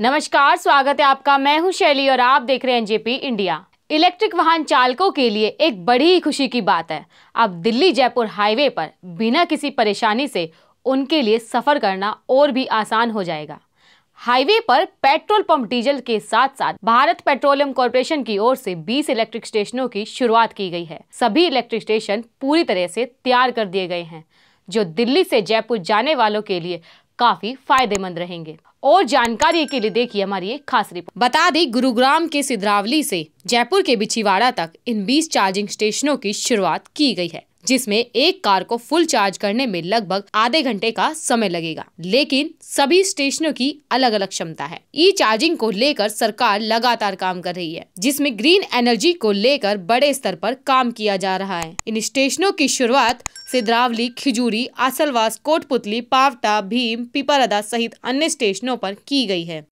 नमस्कार स्वागत है आपका मैं हूं शैली और आप देख रहे हैं जेपी इंडिया इलेक्ट्रिक वाहन चालकों के लिए एक बड़ी ही खुशी की बात है अब दिल्ली जयपुर हाईवे पर बिना किसी परेशानी से उनके लिए सफ़र करना और भी आसान हो जाएगा हाईवे पर पेट्रोल पंप डीजल के साथ साथ भारत पेट्रोलियम कॉरपोरेशन की ओर से 20 इलेक्ट्रिक स्टेशनों की शुरुआत की गई है सभी इलेक्ट्रिक स्टेशन पूरी तरह से तैयार कर दिए गए हैं जो दिल्ली से जयपुर जाने वालों के लिए काफी फायदेमंद रहेंगे और जानकारी के लिए देखिए हमारी एक खास रिपोर्ट बता दी गुरुग्राम के सिद्रावली से जयपुर के बिछीवाड़ा तक इन 20 चार्जिंग स्टेशनों की शुरुआत की गई है जिसमें एक कार को फुल चार्ज करने में लगभग आधे घंटे का समय लगेगा लेकिन सभी स्टेशनों की अलग अलग क्षमता है ई चार्जिंग को लेकर सरकार लगातार काम कर रही है जिसमें ग्रीन एनर्जी को लेकर बड़े स्तर पर काम किया जा रहा है इन स्टेशनों की शुरुआत सिद्रावली खिजूरी आसलवास कोटपुतली पावटा भीम पिपरदा सहित अन्य स्टेशनों पर की गई है